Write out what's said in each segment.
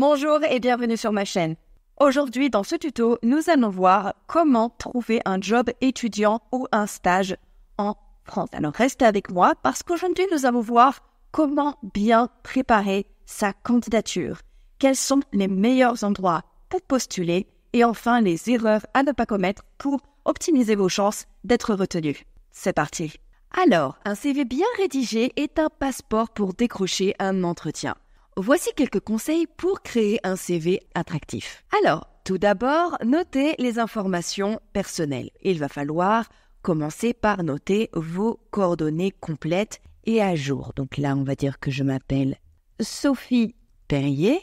Bonjour et bienvenue sur ma chaîne. Aujourd'hui, dans ce tuto, nous allons voir comment trouver un job étudiant ou un stage en France. Alors restez avec moi parce qu'aujourd'hui, nous allons voir comment bien préparer sa candidature, quels sont les meilleurs endroits pour postuler et enfin les erreurs à ne pas commettre pour optimiser vos chances d'être retenu. C'est parti. Alors, un CV bien rédigé est un passeport pour décrocher un entretien. Voici quelques conseils pour créer un CV attractif. Alors, tout d'abord, notez les informations personnelles. Il va falloir commencer par noter vos coordonnées complètes et à jour. Donc là, on va dire que je m'appelle Sophie Perrier,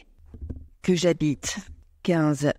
que j'habite 15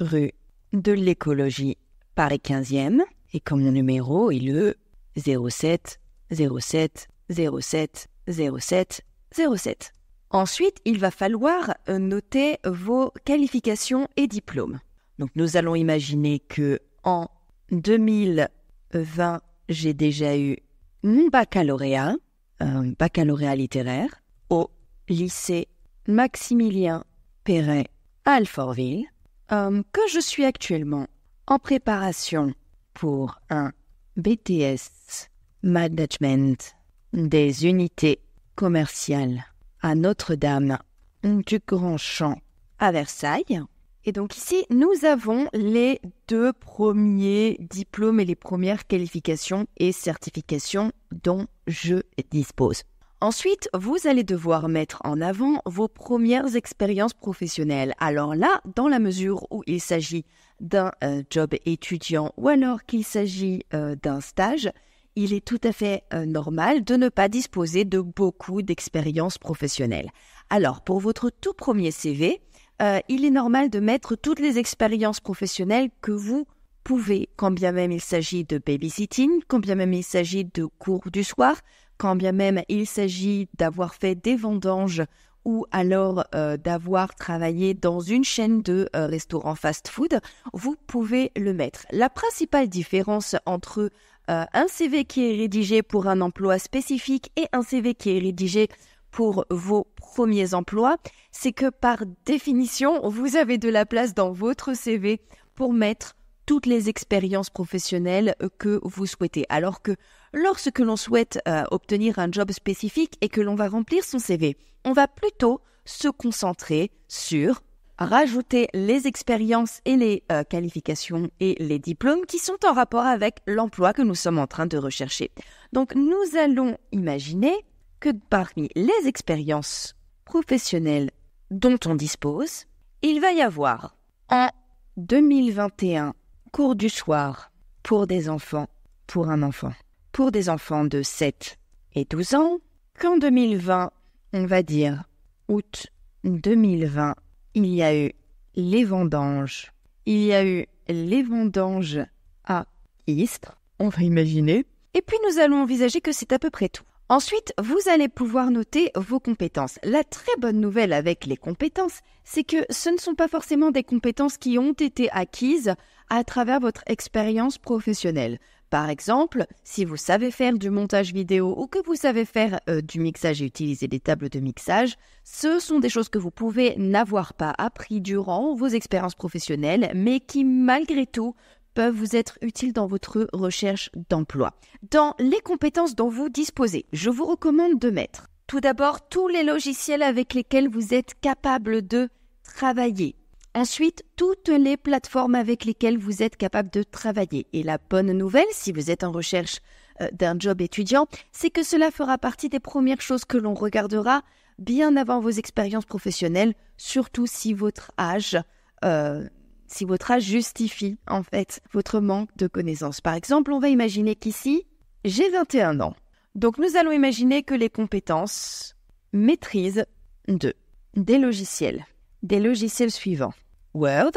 rue de l'écologie Paris 15e et comme mon numéro est le 07 07 07 07 07. Ensuite, il va falloir euh, noter vos qualifications et diplômes. Donc nous allons imaginer que en 2020, j'ai déjà eu mon baccalauréat, un baccalauréat littéraire, au lycée Maximilien Perret à Alfortville, euh, que je suis actuellement en préparation pour un BTS Management des unités commerciales à Notre-Dame du Grand Champ à Versailles. Et donc ici, nous avons les deux premiers diplômes et les premières qualifications et certifications dont je dispose. Ensuite, vous allez devoir mettre en avant vos premières expériences professionnelles. Alors là, dans la mesure où il s'agit d'un euh, job étudiant ou alors qu'il s'agit euh, d'un stage, il est tout à fait euh, normal de ne pas disposer de beaucoup d'expériences professionnelles. Alors, pour votre tout premier CV, euh, il est normal de mettre toutes les expériences professionnelles que vous pouvez, quand bien même il s'agit de babysitting, quand bien même il s'agit de cours du soir, quand bien même il s'agit d'avoir fait des vendanges ou alors euh, d'avoir travaillé dans une chaîne de restaurants fast-food, vous pouvez le mettre. La principale différence entre euh, un CV qui est rédigé pour un emploi spécifique et un CV qui est rédigé pour vos premiers emplois, c'est que par définition, vous avez de la place dans votre CV pour mettre toutes les expériences professionnelles que vous souhaitez. Alors que lorsque l'on souhaite euh, obtenir un job spécifique et que l'on va remplir son CV, on va plutôt se concentrer sur rajouter les expériences et les euh, qualifications et les diplômes qui sont en rapport avec l'emploi que nous sommes en train de rechercher. Donc nous allons imaginer que parmi les expériences professionnelles dont on dispose, il va y avoir en 2021 cours du soir pour des enfants, pour un enfant, pour des enfants de 7 et 12 ans, qu'en 2020, on va dire août 2020, il y a eu les vendanges. Il y a eu les vendanges à Istres, on va imaginer. Et puis nous allons envisager que c'est à peu près tout. Ensuite, vous allez pouvoir noter vos compétences. La très bonne nouvelle avec les compétences, c'est que ce ne sont pas forcément des compétences qui ont été acquises à travers votre expérience professionnelle. Par exemple, si vous savez faire du montage vidéo ou que vous savez faire euh, du mixage et utiliser des tables de mixage, ce sont des choses que vous pouvez n'avoir pas appris durant vos expériences professionnelles, mais qui malgré tout peuvent vous être utiles dans votre recherche d'emploi. Dans les compétences dont vous disposez, je vous recommande de mettre tout d'abord tous les logiciels avec lesquels vous êtes capable de travailler. Ensuite, toutes les plateformes avec lesquelles vous êtes capable de travailler. Et la bonne nouvelle, si vous êtes en recherche euh, d'un job étudiant, c'est que cela fera partie des premières choses que l'on regardera bien avant vos expériences professionnelles, surtout si votre âge, euh, si votre âge justifie en fait votre manque de connaissances. Par exemple, on va imaginer qu'ici, j'ai 21 ans. Donc nous allons imaginer que les compétences maîtrisent de des logiciels, des logiciels suivants. Word,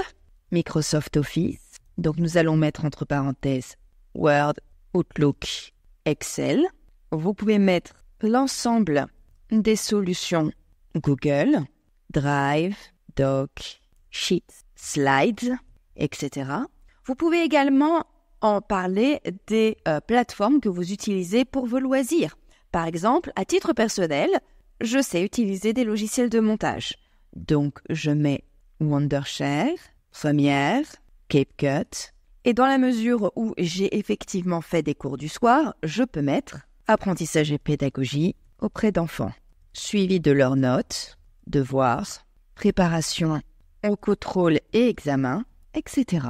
Microsoft Office. Donc nous allons mettre entre parenthèses Word, Outlook, Excel. Vous pouvez mettre l'ensemble des solutions Google, Drive, Doc, Sheets, Slides, etc. Vous pouvez également en parler des euh, plateformes que vous utilisez pour vos loisirs. Par exemple, à titre personnel, je sais utiliser des logiciels de montage. Donc, je mets Wondershare, Première, Cape Cut. Et dans la mesure où j'ai effectivement fait des cours du soir, je peux mettre apprentissage et pédagogie auprès d'enfants, suivi de leurs notes, devoirs, préparation au contrôle et examen, etc.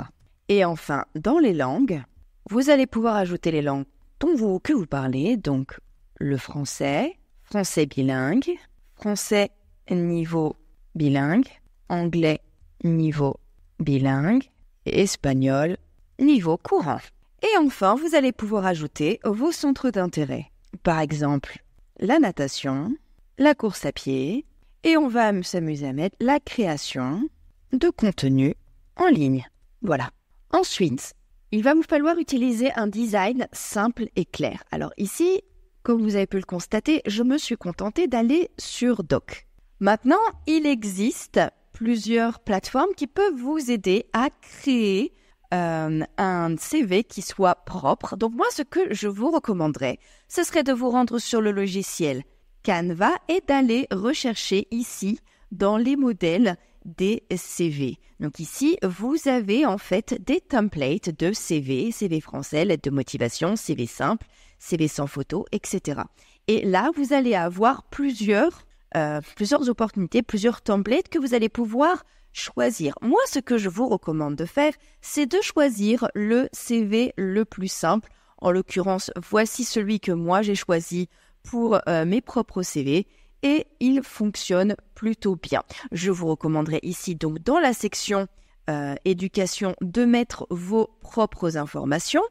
Et enfin, dans les langues, vous allez pouvoir ajouter les langues dont vous, que vous parlez, donc le français, français bilingue, français niveau bilingue, anglais niveau bilingue et espagnol niveau courant. Et enfin, vous allez pouvoir ajouter vos centres d'intérêt. Par exemple, la natation, la course à pied, et on va s'amuser à mettre la création de contenu en ligne. Voilà. Ensuite, il va vous falloir utiliser un design simple et clair. Alors ici, comme vous avez pu le constater, je me suis contentée d'aller sur Doc. Maintenant, il existe plusieurs plateformes qui peuvent vous aider à créer euh, un CV qui soit propre. Donc moi, ce que je vous recommanderais, ce serait de vous rendre sur le logiciel Canva et d'aller rechercher ici dans les modèles des CV. Donc ici, vous avez en fait des templates de CV, CV français, lettre de motivation, CV simple, CV sans photo, etc. Et là, vous allez avoir plusieurs euh, plusieurs opportunités, plusieurs templates que vous allez pouvoir choisir. Moi, ce que je vous recommande de faire, c'est de choisir le CV le plus simple. En l'occurrence, voici celui que moi j'ai choisi pour euh, mes propres CV et il fonctionne plutôt bien. Je vous recommanderais ici donc dans la section euh, éducation de mettre vos propres informations,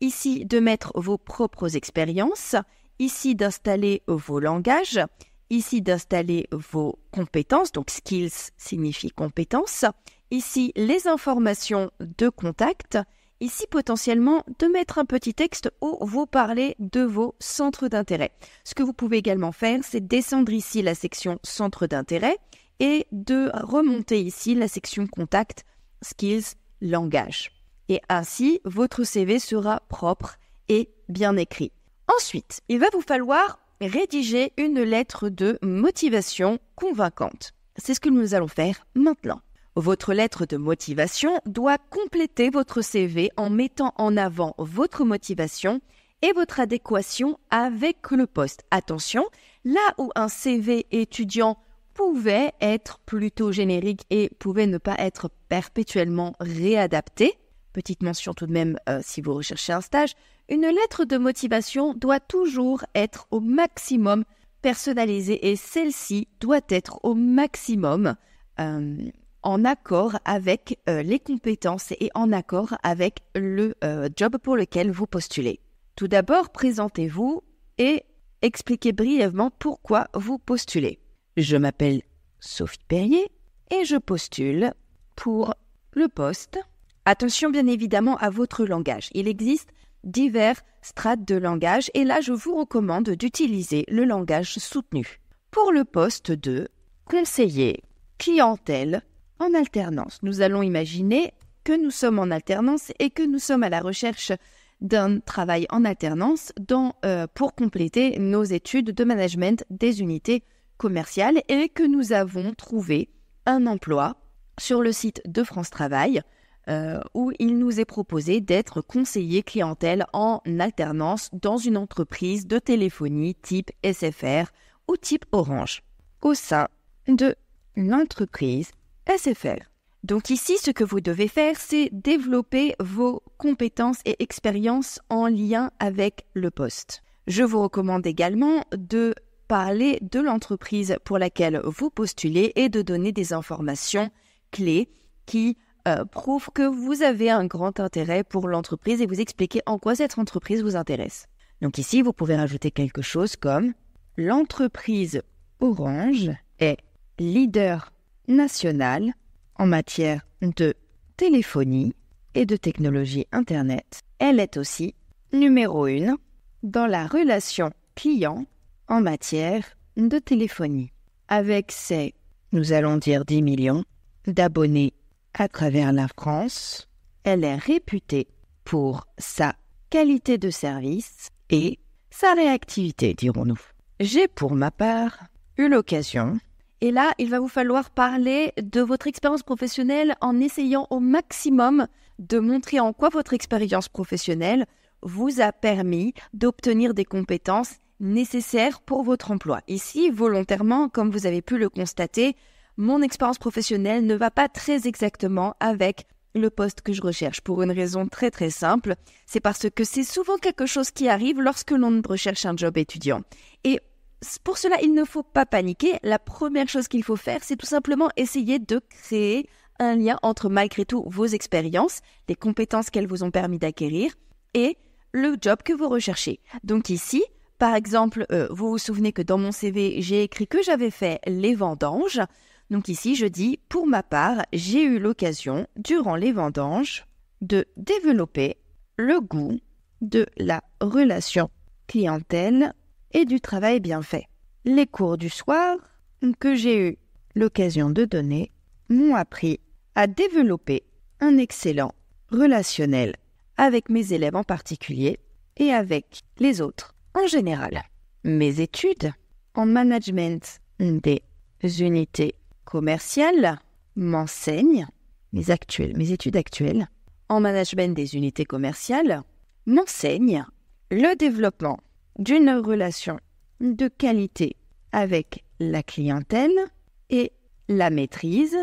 ici de mettre vos propres expériences, ici d'installer vos langages, Ici, d'installer vos compétences, donc skills signifie compétences. Ici, les informations de contact. Ici, potentiellement, de mettre un petit texte où vous parlez de vos centres d'intérêt. Ce que vous pouvez également faire, c'est descendre ici la section centres d'intérêt et de remonter ici la section contact, skills, langage. Et ainsi, votre CV sera propre et bien écrit. Ensuite, il va vous falloir rédiger une lettre de motivation convaincante. C'est ce que nous allons faire maintenant. Votre lettre de motivation doit compléter votre CV en mettant en avant votre motivation et votre adéquation avec le poste. Attention, là où un CV étudiant pouvait être plutôt générique et pouvait ne pas être perpétuellement réadapté, petite mention tout de même euh, si vous recherchez un stage, une lettre de motivation doit toujours être au maximum personnalisée et celle-ci doit être au maximum euh, en accord avec euh, les compétences et en accord avec le euh, job pour lequel vous postulez. Tout d'abord, présentez-vous et expliquez brièvement pourquoi vous postulez. Je m'appelle Sophie Perrier et je postule pour le poste. Attention bien évidemment à votre langage. Il existe divers strates de langage et là je vous recommande d'utiliser le langage soutenu. Pour le poste de conseiller clientèle en alternance, nous allons imaginer que nous sommes en alternance et que nous sommes à la recherche d'un travail en alternance euh, pour compléter nos études de management des unités commerciales et que nous avons trouvé un emploi sur le site de France Travail euh, où il nous est proposé d'être conseiller clientèle en alternance dans une entreprise de téléphonie type SFR ou type Orange, au sein de l'entreprise SFR. Donc ici, ce que vous devez faire, c'est développer vos compétences et expériences en lien avec le poste. Je vous recommande également de parler de l'entreprise pour laquelle vous postulez et de donner des informations clés qui euh, prouve que vous avez un grand intérêt pour l'entreprise et vous expliquez en quoi cette entreprise vous intéresse. Donc ici, vous pouvez rajouter quelque chose comme l'entreprise Orange est leader national en matière de téléphonie et de technologie Internet. Elle est aussi numéro 1 dans la relation client en matière de téléphonie. Avec ses, nous allons dire 10 millions d'abonnés à travers la France. Elle est réputée pour sa qualité de service et sa réactivité, dirons-nous. J'ai pour ma part eu l'occasion et là, il va vous falloir parler de votre expérience professionnelle en essayant au maximum de montrer en quoi votre expérience professionnelle vous a permis d'obtenir des compétences nécessaires pour votre emploi. Ici, volontairement, comme vous avez pu le constater, mon expérience professionnelle ne va pas très exactement avec le poste que je recherche pour une raison très très simple, c'est parce que c'est souvent quelque chose qui arrive lorsque l'on recherche un job étudiant. Et pour cela, il ne faut pas paniquer. La première chose qu'il faut faire, c'est tout simplement essayer de créer un lien entre malgré tout vos expériences, les compétences qu'elles vous ont permis d'acquérir et le job que vous recherchez. Donc ici, par exemple, euh, vous vous souvenez que dans mon CV, j'ai écrit que j'avais fait les vendanges. Donc ici, je dis, pour ma part, j'ai eu l'occasion, durant les vendanges, de développer le goût de la relation clientèle et du travail bien fait. Les cours du soir que j'ai eu l'occasion de donner m'ont appris à développer un excellent relationnel avec mes élèves en particulier et avec les autres en général. Mes études en management des unités commercial m'enseigne mes, mes études actuelles en management des unités commerciales m'enseigne le développement d'une relation de qualité avec la clientèle et la maîtrise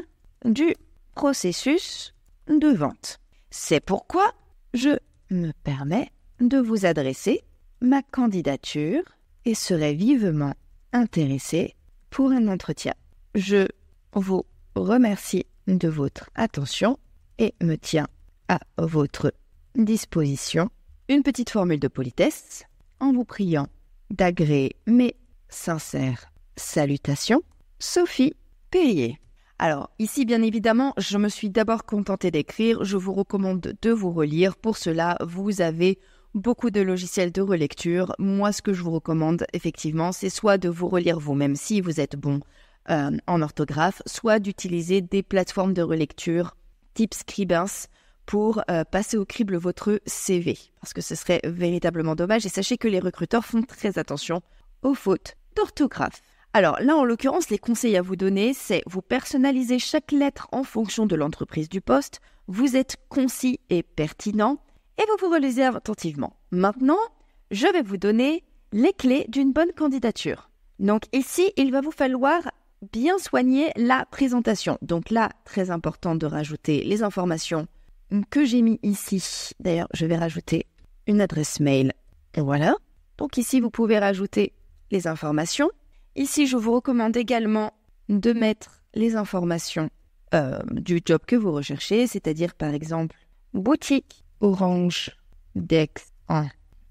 du processus de vente. C'est pourquoi je me permets de vous adresser ma candidature et serai vivement intéressé pour un entretien. Je vous remercie de votre attention et me tient à votre disposition une petite formule de politesse en vous priant d'agréer mes sincères salutations, Sophie Perrier. Alors, ici, bien évidemment, je me suis d'abord contentée d'écrire. Je vous recommande de vous relire. Pour cela, vous avez beaucoup de logiciels de relecture. Moi, ce que je vous recommande, effectivement, c'est soit de vous relire vous-même si vous êtes bon euh, en orthographe, soit d'utiliser des plateformes de relecture type Scribens pour euh, passer au crible votre CV, parce que ce serait véritablement dommage. Et sachez que les recruteurs font très attention aux fautes d'orthographe. Alors là, en l'occurrence, les conseils à vous donner, c'est vous personnalisez chaque lettre en fonction de l'entreprise du poste, vous êtes concis et pertinent, et vous vous relisez attentivement. Maintenant, je vais vous donner les clés d'une bonne candidature. Donc ici, il va vous falloir bien soigner la présentation. Donc là, très important de rajouter les informations que j'ai mis ici. D'ailleurs, je vais rajouter une adresse mail. Et voilà. Donc ici, vous pouvez rajouter les informations. Ici, je vous recommande également de mettre les informations euh, du job que vous recherchez, c'est-à-dire par exemple boutique orange d'Aix en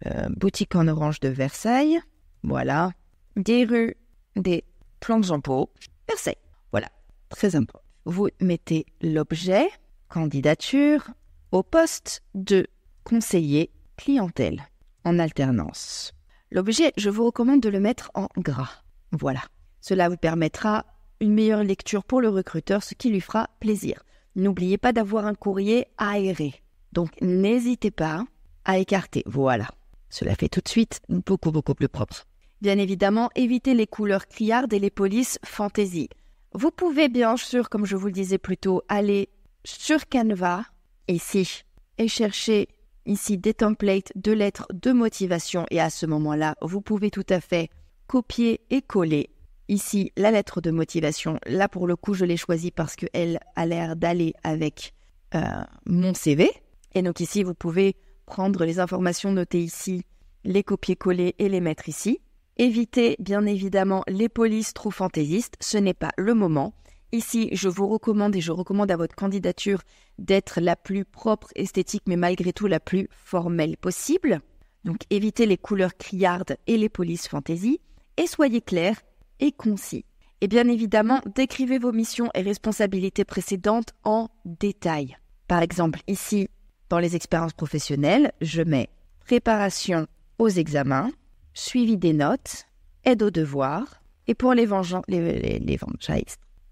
euh, boutique en orange de Versailles. Voilà. Des rues, des Plan de pot, percé. Voilà, très important. Vous mettez l'objet, candidature, au poste de conseiller clientèle en alternance. L'objet, je vous recommande de le mettre en gras. Voilà. Cela vous permettra une meilleure lecture pour le recruteur, ce qui lui fera plaisir. N'oubliez pas d'avoir un courrier aéré. Donc n'hésitez pas à écarter. Voilà. Cela fait tout de suite beaucoup, beaucoup plus propre. Bien évidemment, évitez les couleurs criardes et les polices fantaisie. Vous pouvez bien sûr, comme je vous le disais plus tôt, aller sur Canva, ici, et chercher ici des templates de lettres de motivation. Et à ce moment-là, vous pouvez tout à fait copier et coller. Ici, la lettre de motivation. Là, pour le coup, je l'ai choisie parce qu'elle a l'air d'aller avec euh, mon CV. Et donc ici, vous pouvez prendre les informations notées ici, les copier-coller et les mettre ici. Évitez bien évidemment les polices trop fantaisistes, ce n'est pas le moment. Ici, je vous recommande et je recommande à votre candidature d'être la plus propre, esthétique, mais malgré tout la plus formelle possible. Donc évitez les couleurs criardes et les polices fantaisies et soyez clair et concis. Et bien évidemment, décrivez vos missions et responsabilités précédentes en détail. Par exemple, ici, dans les expériences professionnelles, je mets préparation aux examens, suivi des notes, aide aux devoirs, et pour les, les, les,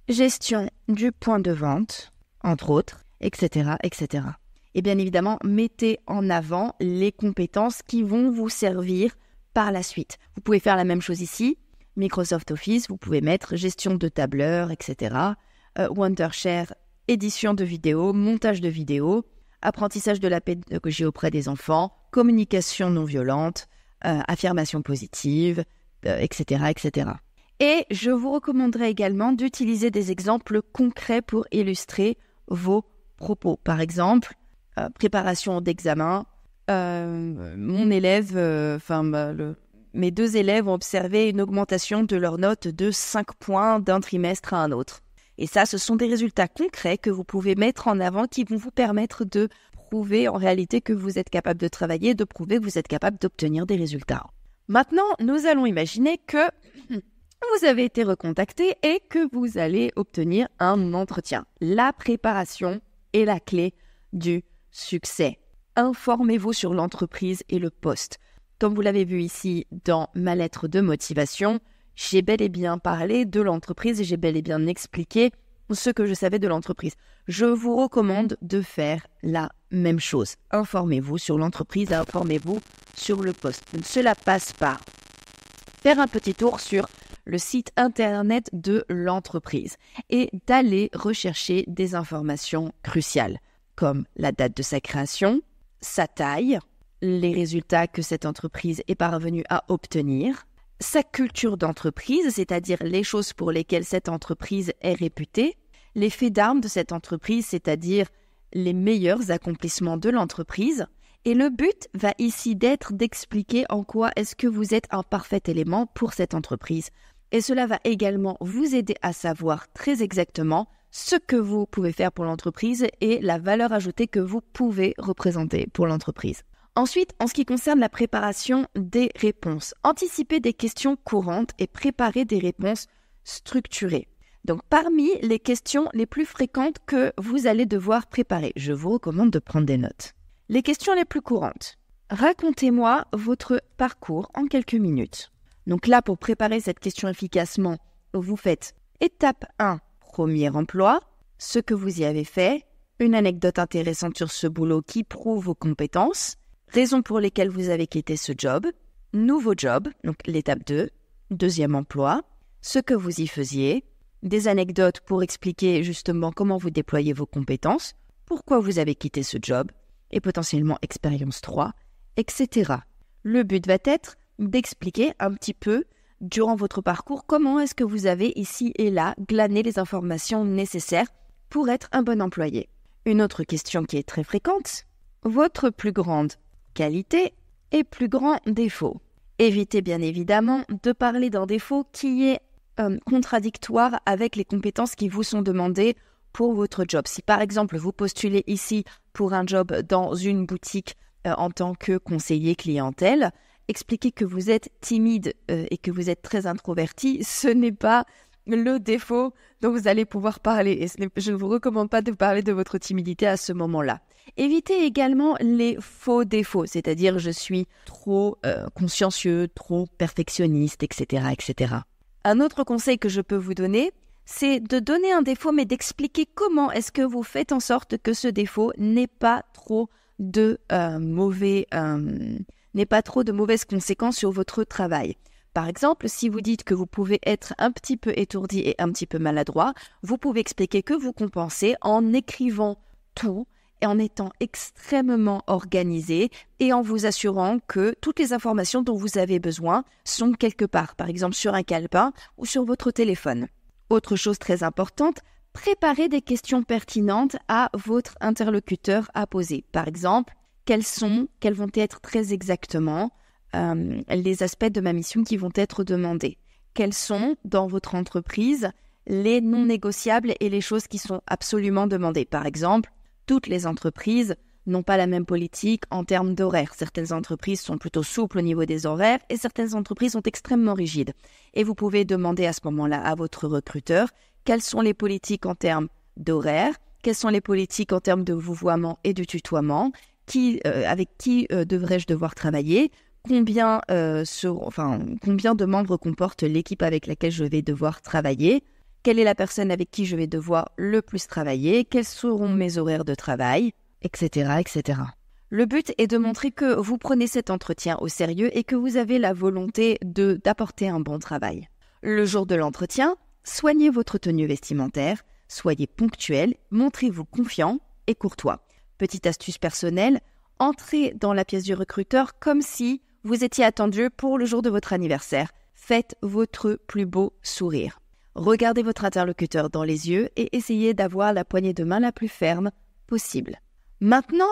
gestion du point de vente, entre autres, etc., etc. Et bien évidemment, mettez en avant les compétences qui vont vous servir par la suite. Vous pouvez faire la même chose ici, Microsoft Office, vous pouvez mettre gestion de tableur, etc. Euh, Wondershare, édition de vidéos, montage de vidéos, apprentissage de la pédagogie auprès des enfants, communication non violente, euh, affirmations positives, etc., euh, etc. Et je vous recommanderais également d'utiliser des exemples concrets pour illustrer vos propos. Par exemple, euh, préparation d'examen. mon élève, enfin, mes deux élèves ont observé une augmentation de leur note de 5 points d'un trimestre à un autre. Et ça, ce sont des résultats concrets que vous pouvez mettre en avant qui vont vous permettre de en réalité que vous êtes capable de travailler, de prouver que vous êtes capable d'obtenir des résultats. Maintenant, nous allons imaginer que vous avez été recontacté et que vous allez obtenir un entretien. La préparation est la clé du succès. Informez-vous sur l'entreprise et le poste. Comme vous l'avez vu ici dans ma lettre de motivation, j'ai bel et bien parlé de l'entreprise et j'ai bel et bien expliqué ce que je savais de l'entreprise. Je vous recommande de faire la même chose. Informez-vous sur l'entreprise, informez-vous sur le poste. Cela passe par faire un petit tour sur le site internet de l'entreprise et d'aller rechercher des informations cruciales comme la date de sa création, sa taille, les résultats que cette entreprise est parvenue à obtenir, sa culture d'entreprise, c'est-à-dire les choses pour lesquelles cette entreprise est réputée, les faits d'armes de cette entreprise, c'est-à-dire les meilleurs accomplissements de l'entreprise. Et le but va ici d'être d'expliquer en quoi est-ce que vous êtes un parfait élément pour cette entreprise. Et cela va également vous aider à savoir très exactement ce que vous pouvez faire pour l'entreprise et la valeur ajoutée que vous pouvez représenter pour l'entreprise. Ensuite, en ce qui concerne la préparation des réponses, anticipez des questions courantes et préparez des réponses structurées. Donc parmi les questions les plus fréquentes que vous allez devoir préparer, je vous recommande de prendre des notes. Les questions les plus courantes. Racontez-moi votre parcours en quelques minutes. Donc là, pour préparer cette question efficacement, vous faites étape 1, premier emploi, ce que vous y avez fait, une anecdote intéressante sur ce boulot qui prouve vos compétences, raisons pour lesquelles vous avez quitté ce job, nouveau job, donc l'étape 2, deuxième emploi, ce que vous y faisiez, des anecdotes pour expliquer justement comment vous déployez vos compétences, pourquoi vous avez quitté ce job, et potentiellement expérience 3, etc. Le but va être d'expliquer un petit peu durant votre parcours comment est-ce que vous avez ici et là glané les informations nécessaires pour être un bon employé. Une autre question qui est très fréquente, votre plus grande qualité et plus grand défaut. Évitez bien évidemment de parler d'un défaut qui est euh, contradictoire avec les compétences qui vous sont demandées pour votre job. Si par exemple vous postulez ici pour un job dans une boutique euh, en tant que conseiller clientèle, expliquer que vous êtes timide euh, et que vous êtes très introverti, ce n'est pas le défaut dont vous allez pouvoir parler. Et je ne vous recommande pas de parler de votre timidité à ce moment-là. Évitez également les faux défauts, c'est-à-dire je suis trop consciencieux, trop perfectionniste, etc., etc. Un autre conseil que je peux vous donner, c'est de donner un défaut, mais d'expliquer comment est-ce que vous faites en sorte que ce défaut n'ait pas trop de euh, mauvais, euh, n'est pas trop de mauvaises conséquences sur votre travail. Par exemple, si vous dites que vous pouvez être un petit peu étourdi et un petit peu maladroit, vous pouvez expliquer que vous compensez en écrivant tout en étant extrêmement organisé et en vous assurant que toutes les informations dont vous avez besoin sont quelque part, par exemple sur un calepin ou sur votre téléphone. Autre chose très importante, préparez des questions pertinentes à votre interlocuteur à poser. Par exemple, quelles sont, quels vont être très exactement euh, les aspects de ma mission qui vont être demandés Quels sont, dans votre entreprise, les non négociables et les choses qui sont absolument demandées Par exemple, toutes les entreprises n'ont pas la même politique en termes d'horaires. Certaines entreprises sont plutôt souples au niveau des horaires et certaines entreprises sont extrêmement rigides. Et vous pouvez demander à ce moment-là à votre recruteur quelles sont les politiques en termes d'horaires, quelles sont les politiques en termes de vouvoiement et de tutoiement, euh, avec qui euh, devrais-je devoir travailler, combien, euh, combien de membres comporte l'équipe avec laquelle je vais devoir travailler, quelle est la personne avec qui je vais devoir le plus travailler, quels seront mes horaires de travail, etc., etc. Le but est de montrer que vous prenez cet entretien au sérieux et que vous avez la volonté de d'apporter un bon travail. Le jour de l'entretien, soignez votre tenue vestimentaire, soyez ponctuel, montrez-vous confiant et courtois. Petite astuce personnelle, entrez dans la pièce du recruteur comme si vous étiez attendu pour le jour de votre anniversaire. Faites votre plus beau sourire. Regardez votre interlocuteur dans les yeux et essayez d'avoir la poignée de main la plus ferme possible. Maintenant,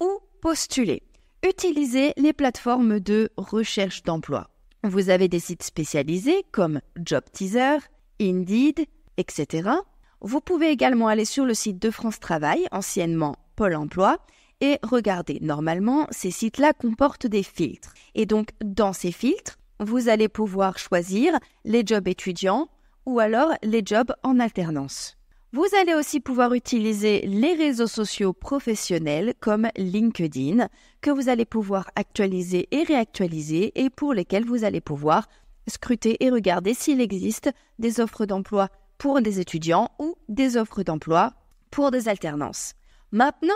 où postuler Utilisez les plateformes de recherche d'emploi. Vous avez des sites spécialisés comme Job Teaser, Indeed, etc. Vous pouvez également aller sur le site de France Travail, anciennement Pôle Emploi, et regardez, Normalement, ces sites-là comportent des filtres. Et donc, dans ces filtres, vous allez pouvoir choisir les jobs étudiants, ou alors les jobs en alternance. Vous allez aussi pouvoir utiliser les réseaux sociaux professionnels comme LinkedIn, que vous allez pouvoir actualiser et réactualiser et pour lesquels vous allez pouvoir scruter et regarder s'il existe des offres d'emploi pour des étudiants ou des offres d'emploi pour des alternances. Maintenant,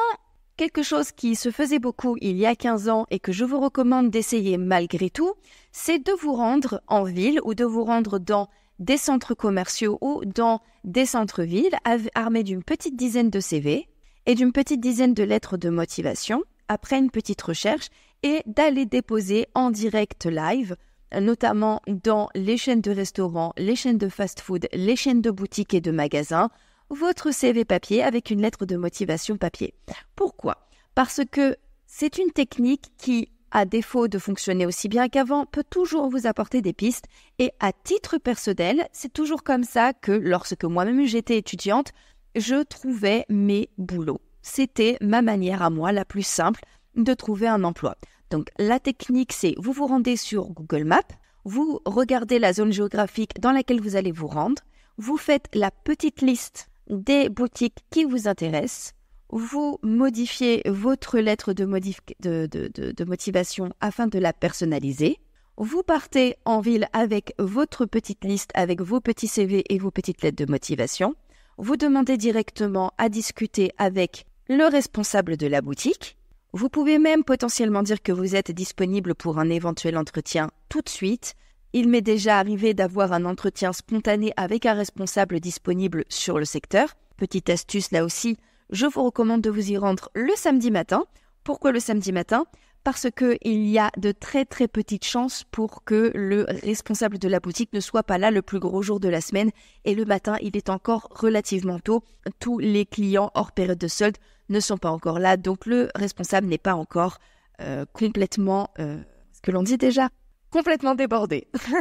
quelque chose qui se faisait beaucoup il y a 15 ans et que je vous recommande d'essayer malgré tout, c'est de vous rendre en ville ou de vous rendre dans des centres commerciaux ou dans des centres-villes armés d'une petite dizaine de CV et d'une petite dizaine de lettres de motivation après une petite recherche et d'aller déposer en direct live, notamment dans les chaînes de restaurants, les chaînes de fast-food, les chaînes de boutiques et de magasins, votre CV papier avec une lettre de motivation papier. Pourquoi Parce que c'est une technique qui à défaut de fonctionner aussi bien qu'avant, peut toujours vous apporter des pistes. Et à titre personnel, c'est toujours comme ça que lorsque moi-même j'étais étudiante, je trouvais mes boulots. C'était ma manière à moi la plus simple de trouver un emploi. Donc la technique, c'est vous vous rendez sur Google Maps, vous regardez la zone géographique dans laquelle vous allez vous rendre, vous faites la petite liste des boutiques qui vous intéressent, vous modifiez votre lettre de, motivation afin de la personnaliser. Vous partez en ville avec votre petite liste, avec vos petits CV et vos petites lettres de motivation. Vous demandez directement à discuter avec le responsable de la boutique. Vous pouvez même potentiellement dire que vous êtes disponible pour un éventuel entretien tout de suite. Il m'est déjà arrivé d'avoir un entretien spontané avec un responsable disponible sur le secteur. Petite astuce là aussi, je vous recommande de vous y rendre le samedi matin. Pourquoi le samedi matin parce qu'il y a de très très petites chances pour que le responsable de la boutique ne soit pas là le plus gros jour de la semaine et le matin il est encore relativement tôt. Tous les clients hors période de solde ne sont pas encore là donc le responsable n'est pas encore euh, complètement, euh, ce que l'on dit déjà, complètement débordé.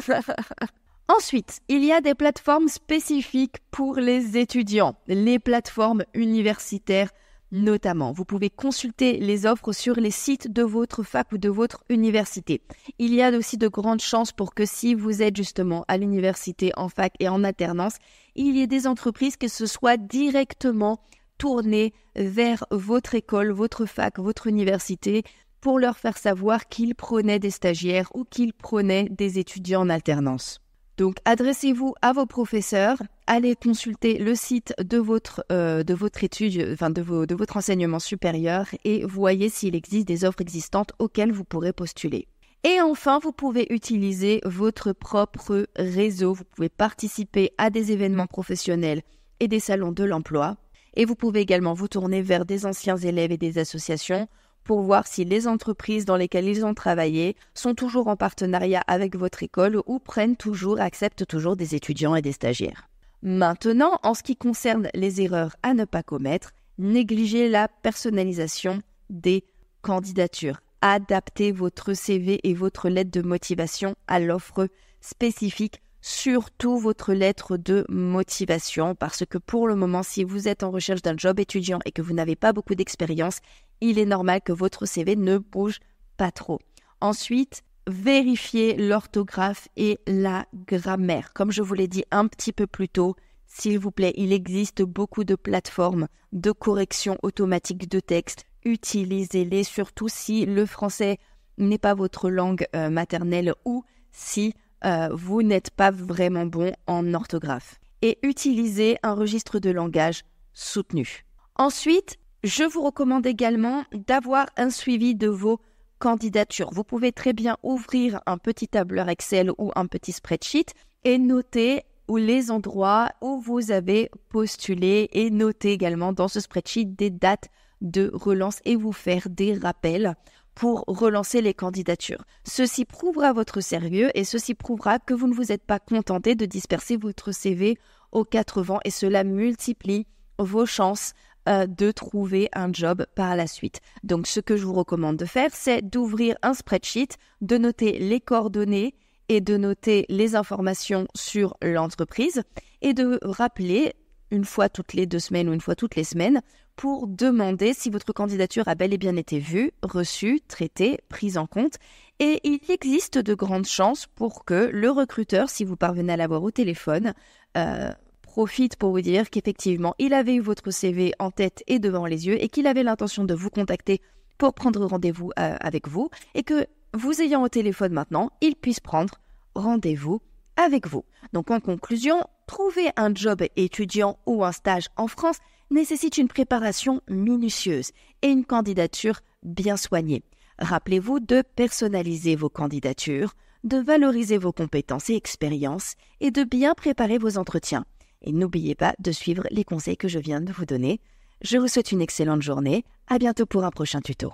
Ensuite, il y a des plateformes spécifiques pour les étudiants, les plateformes universitaires notamment. Vous pouvez consulter les offres sur les sites de votre fac ou de votre université. Il y a aussi de grandes chances pour que si vous êtes justement à l'université, en fac et en alternance, il y ait des entreprises qui se soient directement tournées vers votre école, votre fac, votre université pour leur faire savoir qu'ils prenaient des stagiaires ou qu'ils prenaient des étudiants en alternance. Donc adressez-vous à vos professeurs, allez consulter le site de votre, euh, étude, enfin de, de votre enseignement supérieur et voyez s'il existe des offres existantes auxquelles vous pourrez postuler. Et enfin, vous pouvez utiliser votre propre réseau. Vous pouvez participer à des événements professionnels et des salons de l'emploi. Et vous pouvez également vous tourner vers des anciens élèves et des associations pour voir si les entreprises dans lesquelles ils ont travaillé sont toujours en partenariat avec votre école ou prennent toujours, acceptent toujours des étudiants et des stagiaires. Maintenant, en ce qui concerne les erreurs à ne pas commettre, négligez la personnalisation des candidatures. Adaptez votre CV et votre lettre de motivation à l'offre spécifique surtout votre lettre de motivation parce que pour le moment, si vous êtes en recherche d'un job étudiant et que vous n'avez pas beaucoup d'expérience, il est normal que votre CV ne bouge pas trop. Ensuite, vérifiez l'orthographe et la grammaire. Comme je vous l'ai dit un petit peu plus tôt, s'il vous plaît, il existe beaucoup de plateformes de correction automatique de texte. Utilisez-les surtout si le français n'est pas votre langue euh, maternelle ou si euh, vous n'êtes pas vraiment bon en orthographe. Et utilisez un registre de langage soutenu. Ensuite, je vous recommande également d'avoir un suivi de vos candidatures. Vous pouvez très bien ouvrir un petit tableur Excel ou un petit spreadsheet et noter les endroits où vous avez postulé et noter également dans ce spreadsheet des dates de relance et vous faire des rappels pour relancer les candidatures. Ceci prouvera votre sérieux et ceci prouvera que vous ne vous êtes pas contenté de disperser votre CV aux quatre vents et cela multiplie vos chances euh, de trouver un job par la suite. Donc ce que je vous recommande de faire, c'est d'ouvrir un spreadsheet, de noter les coordonnées et de noter les informations sur l'entreprise et de rappeler une fois toutes les deux semaines ou une fois toutes les semaines pour demander si votre candidature a bel et bien été vue, reçue, traitée, prise en compte. Et il existe de grandes chances pour que le recruteur, si vous parvenez à l'avoir au téléphone, euh, profite pour vous dire qu'effectivement, il avait eu votre CV en tête et devant les yeux et qu'il avait l'intention de vous contacter pour prendre rendez-vous euh, avec vous et que vous ayant au téléphone maintenant, il puisse prendre rendez-vous avec vous. Donc en conclusion, trouver un job étudiant ou un stage en France nécessite une préparation minutieuse et une candidature bien soignée. Rappelez-vous de personnaliser vos candidatures, de valoriser vos compétences et expériences et de bien préparer vos entretiens. Et n'oubliez pas de suivre les conseils que je viens de vous donner. Je vous souhaite une excellente journée. À bientôt pour un prochain tuto.